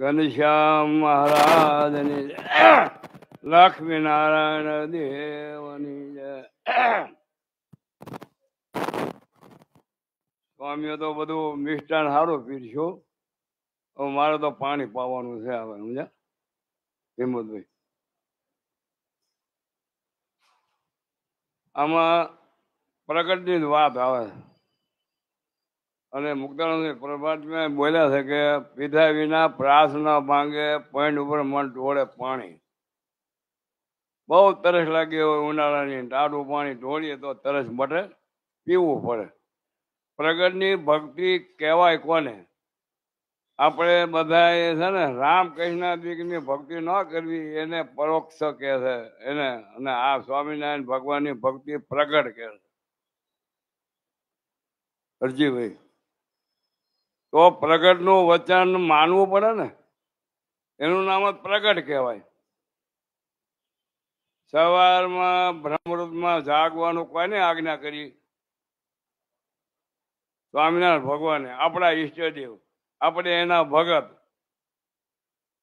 ઘનશ્યામ મહારાજની લક્ષ્મી નારાયણ દેવની સ્વામીઓ તો બધું મિષ્ટાન સારું પીરશો મારે તો પાણી પાવાનું છે હવે સમજા હિંમતભાઈ આમાં પ્રગટની જ વાત આવે અને મુક્તાનંદ પરમાત્મા બોલ્યા છે કે પીધા વિના પ્રાસ ન ભાંગે પોઈન્ટ ઉપર મન ઢોળે પાણી બહુ તરસ લાગી હોય ઉનાળાની ટાઢું પાણી ઢોળીએ તો તરસ મટે પીવું પડે પ્રગટની ભક્તિ કહેવાય કોને આપણે બધા છે ને રામકૃષ્ણ દીકની ભક્તિ ન કરવી એને પરોક્ષ કહે છે એને અને આ સ્વામિનારાયણ ભગવાનની ભક્તિ પ્રગટ કહે છે અરજીભાઈ તો પ્રગટનું વચન માનવું પડે ને એનું નામ જ પ્રગટ કહેવાય સવારમાં બ્રહ્મરૂપમાં જાગવાનું કોને આજ્ઞા કરી સ્વામિનારાયણ ભગવાને આપણા ઈષ્ટદેવ આપણે એના ભગત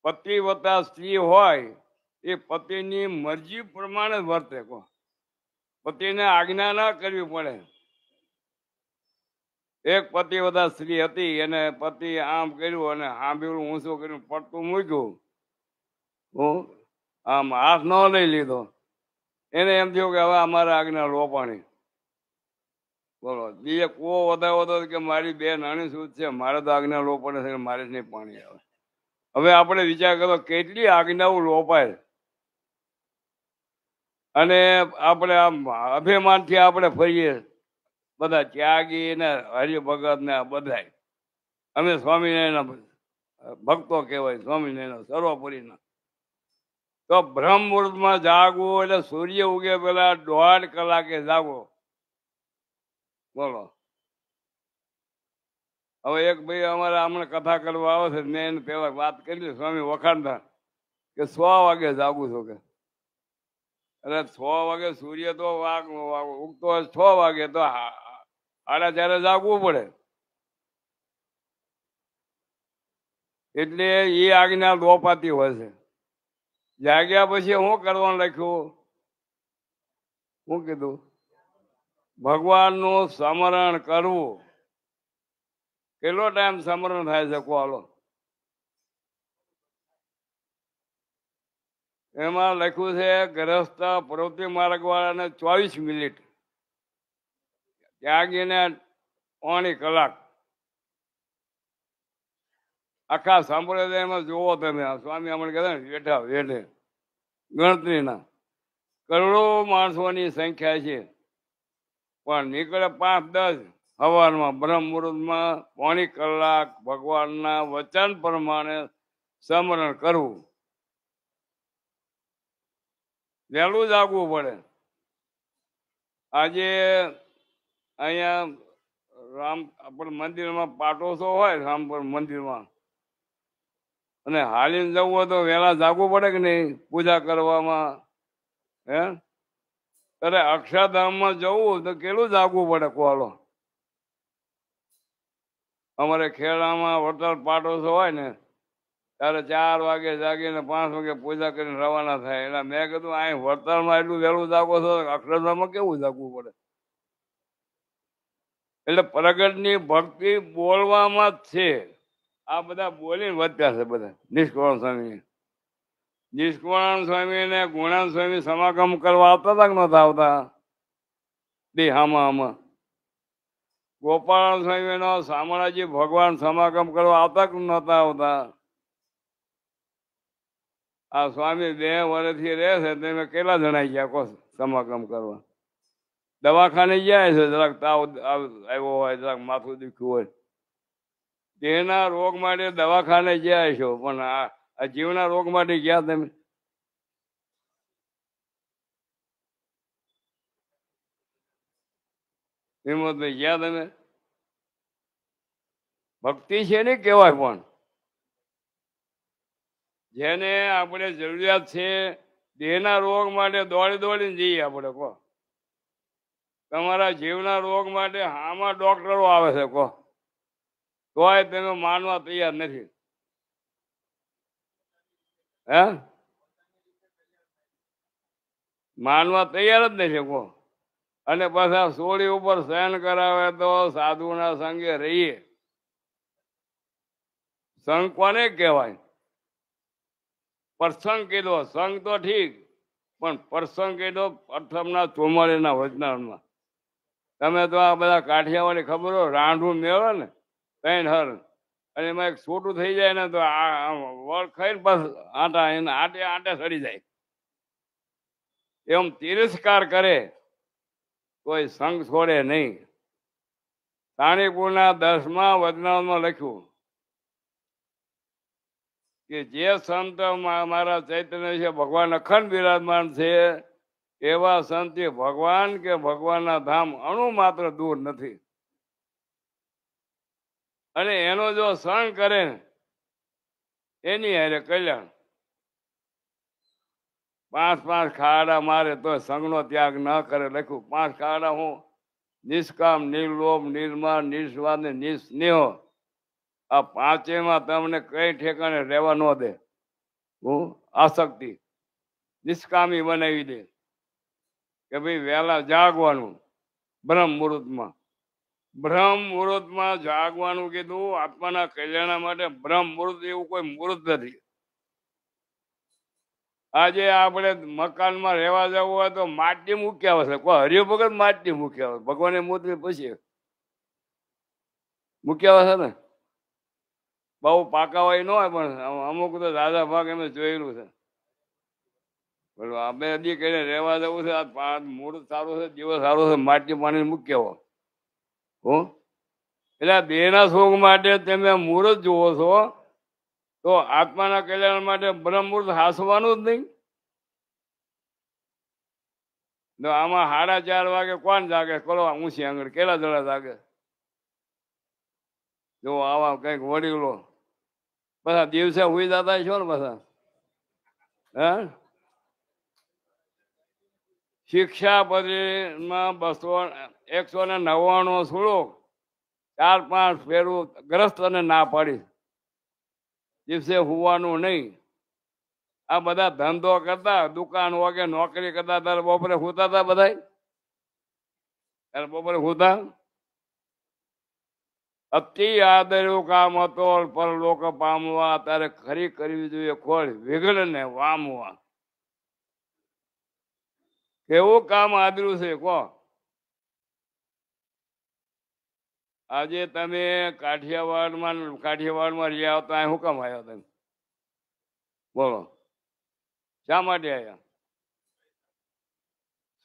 પતિ વતા સ્ત્રી હોય એ પતિની મરજી પ્રમાણે વર્તે કો પતિને આજ્ઞા ના કરવી પડે એક પતિ પતિવદા સ્ત્રી હતી એને પતિ આમ કર્યું અને આંબીળું ઊંચું કર્યું પડતું મૂક્યું હું આમ હાથ ન લઈ લીધો એને એમ થયું કે હવે અમારા આગના રોપાણી બોલો બીજે કૂવો વધારે વધો કે મારી બે નાની સૂત છે મારે તો આગના લોપાણી છે મારે જ નહીં પાણી આવે હવે આપણે વિચાર કરો કેટલી આજ્ઞાઓ રોપાય અને આપણે આમ અભિમાનથી આપણે ફરીએ બધા ત્યાગી ને હરિભગત ને બધા અમે સ્વામિનારાયણના ભક્તો કહેવાય સ્વામિનારાયણ સર્વપુરીના તો બ્રહ્મ જાગવું એટલે સૂર્ય ઉગે પેલા દોઢ કલાકે જાગો બોલો હવે એક ભાઈ અમારે હમણાં કથા કરવા આવે છે મેં એને પેલા વાત કરી સ્વામી વખાણતા કે સો વાગે જાગું છો કે અરે છ વાગે સૂર્ય તો ઉગતો છ વાગે તો આના ત્યારે જાગવું પડે એટલે એ આજ્ઞા લોપાતી હોય છે જાગ્યા પછી હું કરવાનું લખ્યું હું કીધું ભગવાનનું સ્મરણ કરવું કેટલો ટાઈમ સ્મરણ થાય છે કોલો એમાં લખ્યું છે ગ્રસ્ત પ્રવૃત્તિ માર્ગ વાળાને ચોવીસ મિનિટ જાગીને પોણી કલાક આખા સંપ્રદાયમાં જોવો તમે સ્વામી અમને કહેતા ને વેઠા વેઠે ગણતરીના કરોડો માણસોની સંખ્યા છે પણ નીકળે પાંચ દસ સવારમાં બ્રહ્મ મુહૂર્તમાં પોણી કલાક ભગવાનના વચન પ્રમાણે સમરણ કરવું વહેલું જાગવું પડે આજે અહીંયા રામ પણ મંદિરમાં પાટોસો હોય રામપુર મંદિરમાં અને હાલીને જવું હોય તો વહેલા જાગવું પડે કે નહીં પૂજા કરવામાં હે અરે અક્ષરધામમાં જવું તો કેટલું જાગવું પડે કોલો અમારે ખેડામાં વડતાલ પાટોસો હોય ને ત્યારે ચાર વાગે જાગીને પાંચ વાગે પૂજા કરીને રવાના થાય એટલે મેં કીધું અહીં વડતાલમાં એટલું વહેલું જાગો છો અક્ષરધામમાં કેવું જાગવું પડે એટલે પ્રગટની ભક્તિ બોલવામાં જ છે આ બધા બોલીને વધ્યા છે બધા નિષ્કુળાન સ્વામી નિષ્કુળાન સ્વામી ને ગુણાન સ્વામી સમાગમ કરવા આવતા હતા કે નતા આવતા દેહામાં આમાં ગોપાલ સ્વામીનો શામળાજી ભગવાન સમાગમ કરવા આવતા કે નતા આવતા આ સ્વામી બે વર્ષથી રહે છે તમે કેટલા જણાઈ ગયા કો સમાગમ કરવા દવાખાને જાય છે જરાક તાવ આવ્યો હોય જરાક માથું દુખ્યું હોય દેહના રોગ માટે દવાખાને ગયા છો પણ આ જીવના રોગ માટે ગયા તમે હિંમતભાઈ ગયા તમે ભક્તિ છે ને કહેવાય પણ જેને આપણે જરૂરિયાત છે દેહના રોગ માટે દોડી દોડીને જઈએ આપણે કહો તમારા જીવના રોગ માટે આમાં ડોક્ટરો આવે છે કો તોય તમે માનવા તૈયાર નથી હે માનવા તૈયાર જ નથી કો અને પાછા સોળી ઉપર સહન કરાવે તો સાધુના સંગે રહીએ સંઘ કોને કહેવાય પ્રસંગ કીધો સંઘ તો ઠીક પણ પ્રસંગ કીધો પ્રથમના ચોમાળીના વચનારમાં તમે તો આ બધા કાઠિયાવાડી ખબરો રાંઢું મેળો ને ત્રણ હર અને એમાં એક છોટું થઈ જાય ને તો આ વળ ખાઈને બસ આટા એને આટે આટે સડી જાય એમ તિરસ્કાર કરે કોઈ સંગ છોડે નહીં સાણીપુરના દસમા વદનામાં લખ્યું કે જે સંત મારા ચૈતન્ય છે ભગવાન અખંડ બિરાજમાન છે એવા સંત ભગવાન કે ભગવાનના ધામ અણુ માત્ર દૂર નથી અને એનો જો સહન કરે એની હારે કલ્યાણ પાંચ પાંચ ખાડા મારે તો સંઘનો ત્યાગ ન કરે લખ્યું પાંચ ખાડા હું નિષ્કામ નિર્લોભ નિર્માણ નિસ્વાદ ને નિસ્નેહ આ પાંચેમાં તમને કઈ ઠેકાણે રહેવા ન દે હું આસક્તિ નિષ્કામી બનાવી દે કે ભાઈ વહેલા જાગવાનું બ્રહ્મ મુહૂર્તમાં બ્રહ્મ મુહૂર્તમાં જાગવાનું કીધું આત્માના કલ્યાણ માટે બ્રહ્મ મુહૂર્ત એવું કોઈ મુહૂર્ત નથી આજે આપણે મકાનમાં રહેવા જવું હોય તો માટી મૂક્યા હશે કોઈ હરિભગત માટી મૂક્યા હોય ભગવાને મૂર્તિ પછી મૂક્યા હશે ને બહુ પાકા હોય ન હોય પણ અમુક તો દાદા ભાગ એમ જોયેલું છે બોલો અમે હજી કહીને રહેવા જવું છે આ મૂળ સારું છે દિવસ સારો છે માટી પાણી મૂક્યો હું એટલે દેહના શોખ માટે તમે મૂર્ત જુઓ છો તો આત્માના કલ્યાણ માટે બ્રહ્મમૂર્ત હાસવાનું જ નહીં તો આમાં સાડા ચાર વાગે કોણ જાગે કરો ઊંચી આંગળ કેટલા દડા જાગે જો આવા કંઈક વડીલો પાછા દિવસે હુઈ જતા છો ને પાછા હા શિક્ષા પદવીમાં બસો એકસો ને નવ્વાણું શ્લોક ચાર પાંચ ફેરું ગ્રસ્તને ના પાડી દિવસે હોવાનું નહીં આ બધા ધંધો કરતા દુકાન વગે નોકરી કરતા ત્યારે બપોરે હોતા હતા બધા ત્યારે બપોરે હોતા અતિ આદર્યું કામ હતો પર લોકો પામવા ત્યારે ખરી કરવી જોઈએ ખોળ વિઘડ ને વામવા કેવું કામ આદરું છે કો આજે તમે કાઠિયાવાડમાં કાઠિયાવાડમાં રહ્યા તો અહીં હું કામ આવ્યા તમે બોલો શા માટે આવ્યા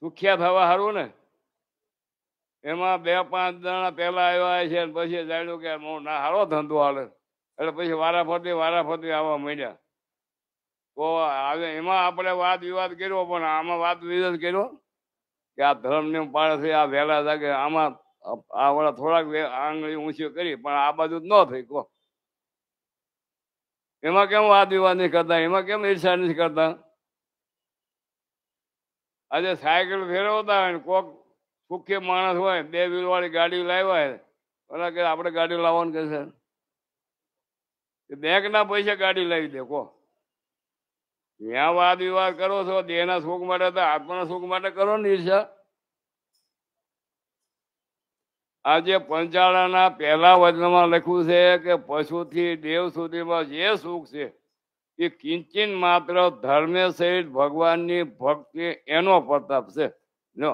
સુખ્યા થવા સારું ને એમાં બે પાંચ જણા પહેલા આવ્યા છે પછી જાણ્યું કે હું ના સારો ધંધો હાલે એટલે પછી વારા વારાફરતી વારાફરતી આવવા માંડ્યા તો એમાં આપણે વાદ વિવાદ કર્યો પણ આમાં વાદ વિવાદ કર્યો કે આ ધર્મને પાડે છે આ વહેલા જાગે આમાં આ વળા થોડાક આંગળી ઊંચી કરી પણ આ બાજુ ન થઈ કો એમાં કેમ વાદ વિવાદ નહીં કરતા એમાં કેમ ઈર્ષા નથી કરતા આજે સાયકલ ફેરવતા હોય ને કોક સુખી માણસ હોય બે વાળી ગાડી લાવ્યા હોય ઓલા કે આપણે ગાડી લાવવાનું કે છે ના પૈસા ગાડી લાવી દે કો જ્યાં વાદ વિવાદ કરો છો દેહના સુખ માટે તો આત્માના સુખ માટે કરો ને આજે પંચાળાના પહેલા વજનમાં લખ્યું છે કે પશુથી દેવ સુધીમાં જે સુખ છે એ કિંચિન માત્ર ધર્મે સહિત ભગવાનની ભક્તિ એનો પ્રતાપ છે જો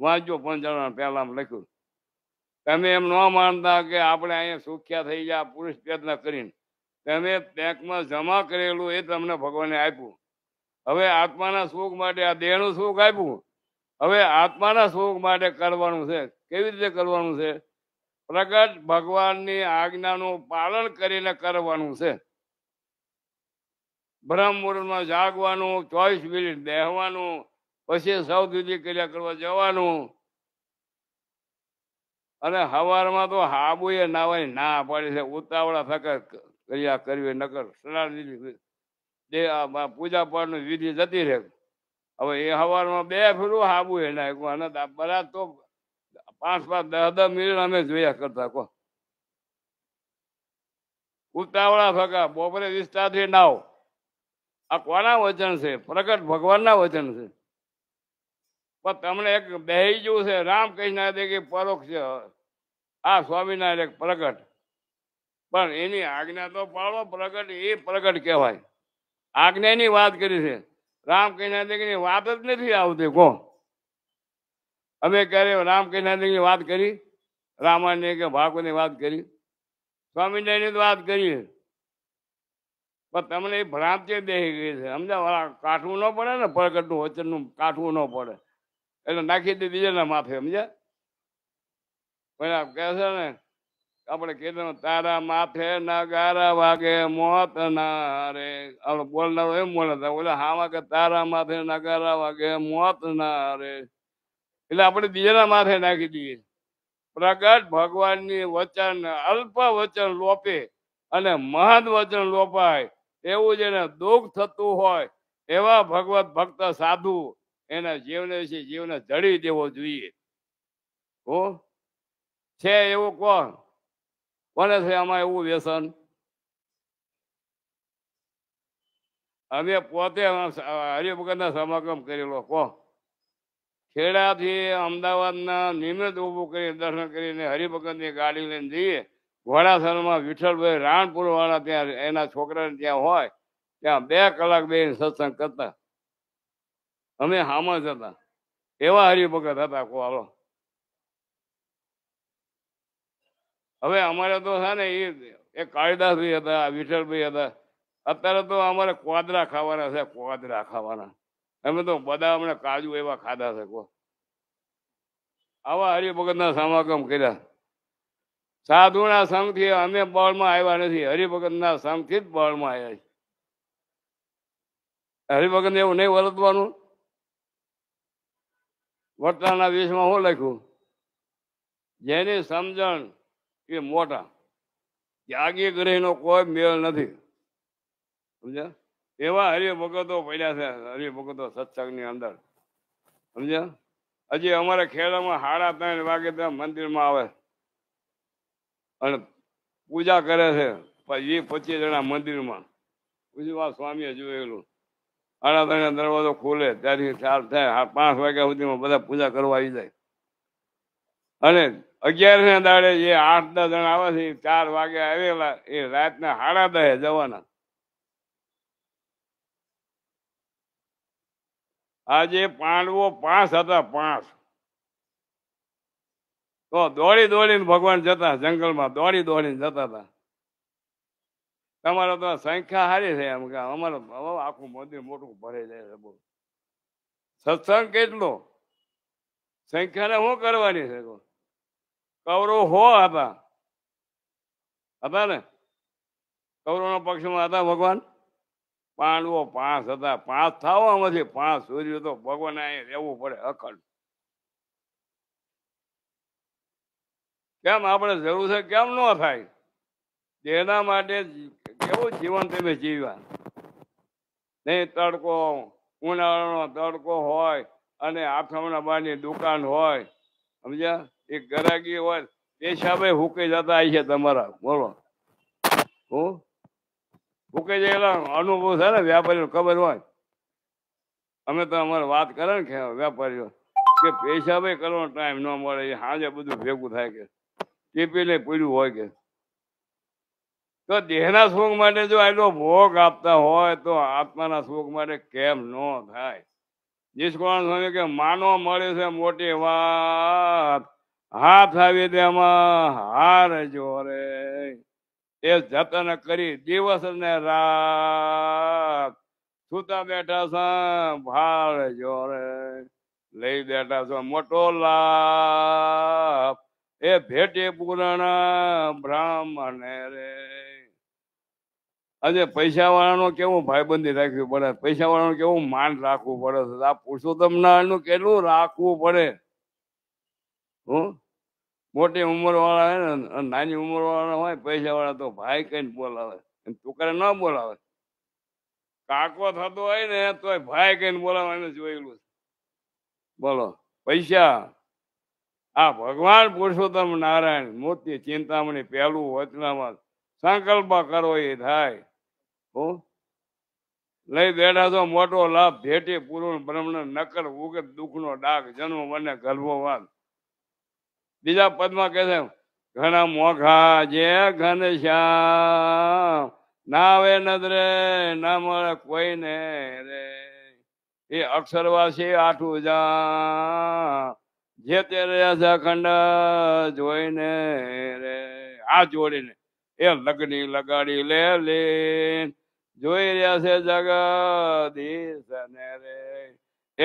વાંચજો પંચાળાના પહેલામાં લખ્યું તમે એમ ન માનતા કે આપણે અહીંયા સુખ્યા થઈ ગયા પુરુષ પ્રયત્ન કરીને તમે બેંકમાં જમા કરેલું એ તમને ભગવાને આપ્યું હવે આત્માના સુખ માટે આ દેહનું સુખ આપ્યું હવે આત્માના સુખ માટે કરવાનું છે કેવી રીતે કરવાનું છે પ્રગટ ભગવાનની આજ્ઞાનું પાલન કરીને કરવાનું છે બ્રહ્મમુહૂર્તમાં જાગવાનું ચોવીસ મિનિટ બેહવાનું પછી સૌ સૌથી ક્રિયા કરવા જવાનું અને હવારમાં તો હાબુએ નાવાય ના પાડી છે ઉતાવળા થકે ક્રિયા કરવી નકર સ્નાન દે પૂજા પાઠની વિધિ જતી રહે હવે એ હવારમાં બે ફેરું હાબુ એ નાખ્યું અને બરાબર તો પાંચ પાંચ દસ દસ મિનિટ અમે જોયા કરતા કો ઉતાવળા ભગા બપોરે વિસ્તારથી નાવ આ કોના વચન છે પ્રગટ ભગવાનના વચન છે પણ તમને એક બેહી જેવું છે રામકૃષ્ણ દેખી પરોક્ષ છે આ સ્વામિનારાયણ પ્રગટ પણ એની આજ્ઞા તો પાડો પ્રગટ એ પ્રગટ કહેવાય આજ્ઞાની વાત કરી છે રામ કૈનાદેવની વાત જ નથી આવતી કહો અમે ક્યારે રામ કૈનાદેવની વાત કરી રામાને કે ભાગવતની વાત કરી સ્વામિનારાયણની વાત કરી પણ તમને એ ભ્રાંતિ દેહી ગઈ છે સમજાવ કાઠવું ન પડે ને પ્રગટનું વચનનું કાઠવું ન પડે એટલે નાખી દે બીજાના માથે સમજ્યા પહેલાં કહે ને આપણે કીધું તારા માથે નગારા વાગે મોત ના રે બોલનારો એમ બોલે બોલે હા કે તારા માથે નગારા વાગે મોત ના રે એટલે આપણે બીજાના માથે નાખી દઈએ પ્રગટ ભગવાનની વચન અલ્પ વચન લોપે અને મહદ વચન લોપાય એવું જેને દુઃખ થતું હોય એવા ભગવત ભક્ત સાધુ એના જીવને વિશે જીવને જડી દેવો જોઈએ હો છે એવું કોણ કોને છે આમાં એવું વ્યસન અમે પોતે હરિભગતના સમાગમ કરેલો કહો ખેડાથી અમદાવાદના નિમિત ઉભું કરી દર્શન કરીને હરિભગતની ગાડી લઈને જઈએ ઘોડાસરમાં વિઠ્ઠલભાઈ રાણપુરવાળા ત્યાં એના છોકરાને ત્યાં હોય ત્યાં બે કલાક બે સત્સંગ કરતા અમે હામાં જ હતા એવા હરિભગત હતા કો હવે અમારે તો છે ને એ એ કાળિદાસભાઈ હતા વિઠ્ઠલભાઈ હતા અત્યારે તો અમારે કોદરા ખાવાના છે કોદરા ખાવાના અમે તો બધા અમને કાજુ એવા ખાધા છે કો આવા હરિભગતના સમાગમ કર્યા સાધુના સંઘથી અમે બળમાં આવ્યા નથી હરિભગતના સંઘથી જ બળમાં આવ્યા હરિભગત એવું નહીં વર્તવાનું વર્તાના વિશમાં હું લખ્યું જેની સમજણ એ મોટા ત્યાગી નો કોઈ મેળ નથી સમજ્યા એવા હરિભગતો પડ્યા છે હરિભગતો સત્સંગની અંદર સમજ્યા હજી અમારે ખેડામાં હાડા ત્રણ વાગે ત્યાં મંદિરમાં આવે અને પૂજા કરે છે એ પચીસ જણા મંદિરમાં પૂજવા સ્વામીએ જોયેલું હાડા ત્રણ દરવાજો ખોલે ત્યારથી ચાર થાય પાંચ વાગ્યા સુધીમાં બધા પૂજા કરવા આવી જાય અને અગિયાર ના દાડે જે આઠ દસ જણ આવે છે ચાર વાગે આવેલા એ રાતના સાડા દહે જવાના આજે પાંડવો પાંચ હતા પાંચ તો દોડી દોડીને ભગવાન જતા જંગલમાં દોડી દોડીને જતા હતા તમારો તો સંખ્યા સારી છે એમ કે અમારો આખું મંદિર મોટું ભરે જાય છે બોલ સત્સંગ કેટલો સંખ્યાને શું કરવાની છે કૌરવ હો હતા હતા ને કૌરવના પક્ષમાં હતા ભગવાન પાંડવો પાંચ હતા પાંચ થવામાંથી પાંચ સૂર્ય તો ભગવાન અહીંયા રહેવું પડે અખંડ કેમ આપણે જરૂર છે કેમ ન થાય તેના માટે કેવું જીવન તમે જીવ્યા નહીં તડકો ઉનાળાનો તડકો હોય અને આથમણા બારની દુકાન હોય સમજ્યા એ ગરાગી હોય પેશાબે હુકે જતા આવી છે તમારા બોલો હું હુકે જયેલા અનુભવ થાય ને વ્યાપારીઓ ખબર હોય અમે તો અમારે વાત કરે ને કે વેપારીઓ કે પેશાબે કરવાનો ટાઈમ ન મળે એ સાંજે બધું ભેગું થાય કે ટીપીને પડ્યું હોય કે તો દેહના સુખ માટે જો આટલો ભોગ આપતા હોય તો આત્માના સુખ માટે કેમ ન થાય નિષ્કોણ સ્વામી કે માનવા મળે છે મોટી વાત હા આવી દેમાં હાર જોરે એ જતન કરી દિવસ ને રાત સુતા બેઠા છે ભાળ જોરે લઈ બેઠા છ મોટો લાભ એ ભેટે પૂરણ બ્રાહ્મણ રે આજે પૈસા વાળાનો કેવું ભાઈબંધી રાખવી પડે પૈસા વાળાનું કેવું માન રાખવું પડે આ પુરુષોત્તમ ના કેટલું રાખવું પડે હું મોટી વાળા હોય ને નાની ઉંમરવાળા હોય પૈસાવાળા તો ભાઈ કહીને બોલાવે છોકરા ન બોલાવે કાકો થતો હોય ને તો ભાઈ કહીને બોલાવે જોયેલું બોલો પૈસા આ ભગવાન પુરુષોત્તમ નારાયણ મોતી ચિંતામણી પહેલું વચનામાં સંકલ્પ કરો એ થાય હું લઈ બેઠા તો મોટો લાભ ભેટી પૂરો બ્રહ્મ નકર ઉગત દુઃખનો ડાક જન્મ મને ગર્ભવાદ બીજા પદમાં કહે છે ઘણા મોઘા જે ઘનશ્યામ ના આવે નદરે ના મળે કોઈને રે એ અક્ષરવાસી આઠું જા જે તે રહ્યા છે અખંડ જોઈને રે આ જોડીને એ લગની લગાડી લે લે જોઈ રહ્યા છે જગદીશ ને રે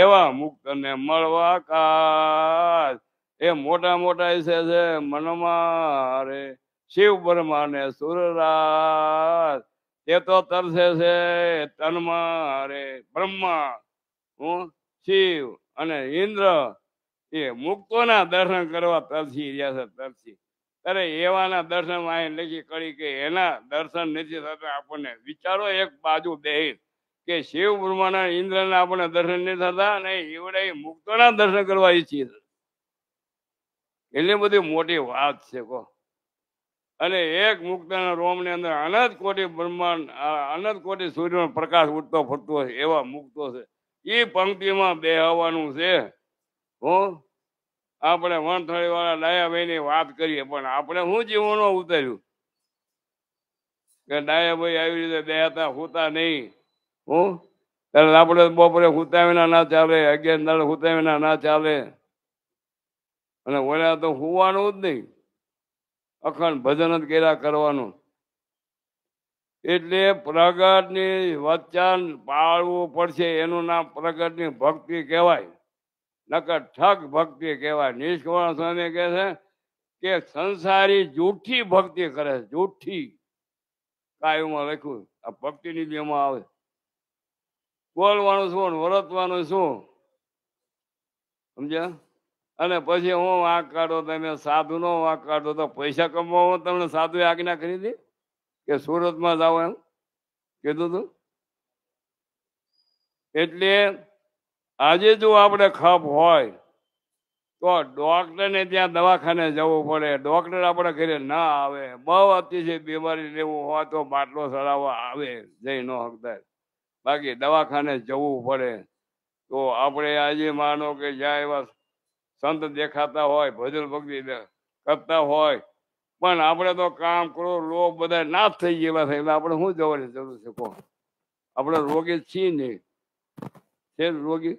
એવા મુક્ત ને મળવા કાશ એ મોટા મોટા છે છે મનમાં શિવ પરમાને સુરરાજ તે તો તરસે છે તનમાં રે બ્રહ્મા હું શિવ અને ઇન્દ્ર એ મુક્તોના દર્શન કરવા તરસી રહ્યા છે તરસી અરે એવાના દર્શન અહીં લખી કરી કે એના દર્શન નથી થતા આપણને વિચારો એક બાજુ દેહિત કે શિવ બ્રહ્માના ઇન્દ્રના આપણને દર્શન નથી થતા અને એવડે મુક્તોના દર્શન કરવા ઈચ્છીએ એટલી બધી મોટી વાત છે કહો અને એક મુક્તના ની અંદર અનંત કોટી બ્રહ્માંડ અનંત કોટી સૂર્ય પ્રકાશ ઉઠતો ફરતો છે એવા મુક્તો છે એ પંક્તિમાં બે બેહવાનું છે હો આપણે વણથળી વાળા ની વાત કરીએ પણ આપણે શું જીવન ઉતાર્યું કે ડાયાભાઈ આવી રીતે બેહતા હોતા નહીં હું ત્યારે આપણે બપોરે વિના ના ચાલે અગિયાર દાડે વિના ના ચાલે અને વળ્યા તો હોવાનું જ નહીં અખંડ ભજન જ કર્યા કરવાનું એટલે પ્રગટની વચન પાળવું પડશે એનું નામ પ્રગટની ભક્તિ કહેવાય નકર ઠગ ભક્તિ કહેવાય નિષ્કુમાર સ્વામી કહે છે કે સંસારી જૂઠી ભક્તિ કરે છે જૂઠી કાયુમાં લખ્યું આ ભક્તિની જેમાં આવે બોલવાનું શું વરતવાનું શું સમજ્યા અને પછી હું વાંક કાઢો તમે સાધુ નો વાંક કાઢો તો પૈસા કમાવો તમને સાધુ આજ્ઞા કરી હતી કે સુરતમાં જાઓ એમ કીધું તું એટલે આજે જો આપણે ખપ હોય તો ડૉક્ટરને ત્યાં દવાખાને જવું પડે ડોક્ટર આપણે ઘરે ના આવે બહુ અતિશય બીમારી લેવું હોય તો બાટલો ચડાવવા આવે જઈ ન હકતા બાકી દવાખાને જવું પડે તો આપણે આજે માનો કે જ્યાં એવા સંત દેખાતા હોય ભજન ભક્તિ કરતા હોય પણ આપણે તો કામ કરો લોભ બધા નાશ થઈ ગયેલા થાય એટલે આપણે શું જવાની જરૂર છે કોણ આપણે રોગી છીએ નહીં છે રોગી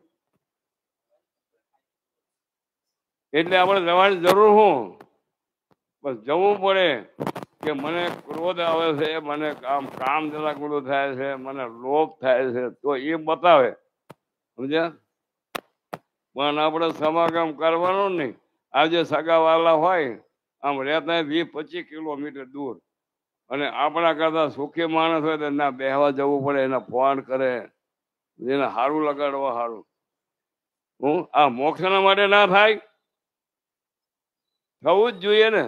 એટલે આપણે જવાની જરૂર હું બસ જવું પડે કે મને ક્રોધ આવે છે મને આમ કામ જરા ગુરુ થાય છે મને લોભ થાય છે તો એ બતાવે સમજ્યા પણ આપણે સમાગમ કરવાનો નહીં આજે સગા સગાવાલા હોય આમ રહેતા વીસ પચીસ કિલોમીટર દૂર અને આપણા કરતા સુખી માણસ હોય તો ના બેહવા જવું પડે એના ફોન કરે એને સારું લગાડવા સારું હું આ મોક્ષના માટે ના થાય થવું જ જોઈએ ને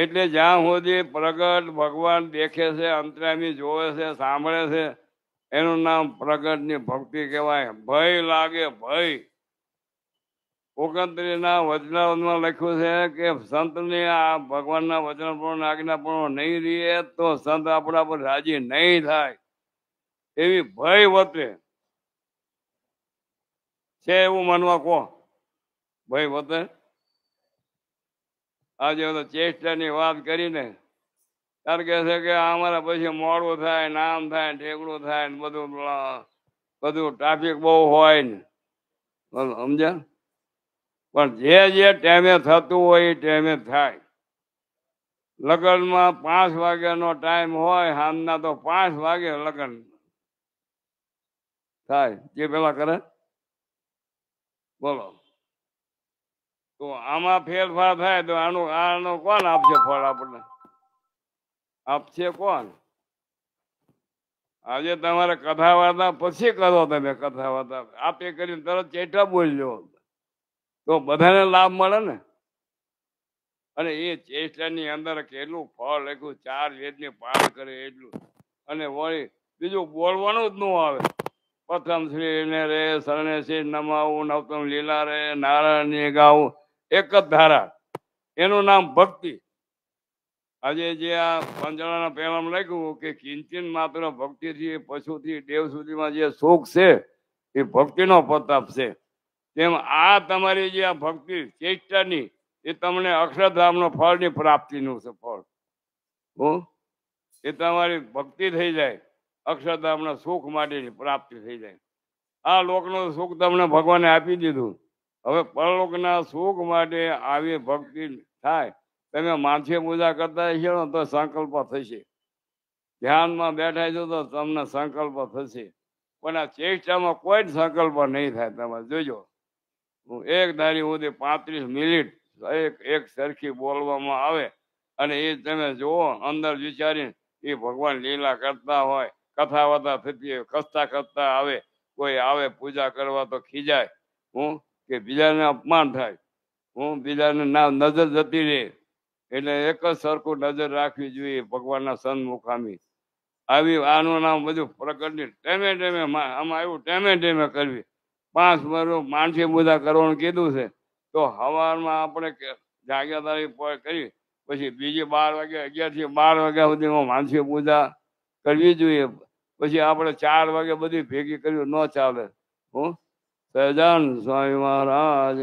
એટલે જ્યાં સુધી પ્રગટ ભગવાન દેખે છે અંતરામી જોવે છે સાંભળે છે એનું નામ પ્રગટની ભક્તિ કહેવાય ભય લાગે ભય ના વચનામાં લખ્યું છે કે સંતની આ ભગવાનના વચન પણ આજ્ઞા પણ નહીં રહીએ તો સંત આપણા પર રાજી નહીં થાય એવી ભય વધે છે એવું માનવા કહો ભય વધે આજે ની વાત કરીને ત્યારે કહે છે કે અમારે પછી મોડું થાય નામ થાય ઠેકડું થાય ને બધું બધું ટ્રાફિક બહુ હોય ને બોલો સમજ્યા પણ જે જે ટાઈમે થતું હોય એ ટાઈમે થાય લગ્નમાં પાંચ વાગ્યાનો ટાઈમ હોય સાંજના તો પાંચ વાગે લગ્ન થાય જે પેલા કરે બોલો તો આમાં ફેરફાર થાય તો આનું આનો કોણ આપશે ફળ આપણને આપશે કોણ આજે તમારે કથા વાર્તા પછી કરો તમે કથા વાર્તા એ કરીને તરત ચેટા બોલજો તો બધાને લાભ મળે ને અને એ ચેષ્ટાની અંદર કેટલું ફળ લખ્યું ચાર વેદને પાર કરે એટલું અને વળી બીજું બોલવાનું જ ન આવે પ્રથમ શ્રીને રે શરણે શ્રી નમાવું નવતમ લીલા રે નારાયણ ગાવું એક જ ધારા એનું નામ ભક્તિ આજે જે આ પાંજરાના પહેલામાં લખ્યું કે કિંચિન માત્ર ભક્તિથી પશુથી દેવ સુધીમાં જે સુખ છે એ ભક્તિનો પ્રતાપ છે તેમ આ તમારી જે આ ભક્તિ ચેષ્ટાની એ તમને અક્ષરધામનો ફળની પ્રાપ્તિનું છે ફળ હું એ તમારી ભક્તિ થઈ જાય અક્ષરધામના સુખ માટેની પ્રાપ્તિ થઈ જાય આ લોકનો સુખ તમને ભગવાને આપી દીધું હવે પરલોકના સુખ માટે આવી ભક્તિ થાય તમે માથે પૂજા કરતા હશો તો સંકલ્પ થશે ધ્યાનમાં બેઠા છો તો તમને સંકલ્પ થશે પણ આ ચેષ્ટામાં કોઈ જ સંકલ્પ નહીં થાય તમે જોજો હું એક ધારી સુધી પાંત્રીસ મિનિટ એક એક સરખી બોલવામાં આવે અને એ તમે જુઓ અંદર વિચારીને એ ભગવાન લીલા કરતા હોય કથા વથા થતી હોય કસતા કસતા આવે કોઈ આવે પૂજા કરવા તો ખીજાય હું કે બીજાને અપમાન થાય હું બીજાને ના નજર જતી રહી એટલે એક જ સરખું નજર રાખવી જોઈએ ભગવાનના સંત મુખામી આવી આનું નામ બધું પ્રગટની ટેમે ટેમે આમાં આવ્યું ટેમે ટેમે કરવી પાંચ વર્ષ માનસી મુદ્દા કરવાનું કીધું છે તો હવારમાં આપણે જાગ્યા તારી કરી પછી બીજી બાર વાગે અગિયારથી બાર વાગ્યા સુધીમાં માનસી પૂજા કરવી જોઈએ પછી આપણે ચાર વાગે બધી ભેગી કર્યું ન ચાલે હું સજાન સ્વામી મહારાજ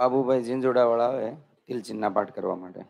બાબુભાઈ ઝીંઝુડાવાળા આવે કિલચીનના પાઠ કરવા માટે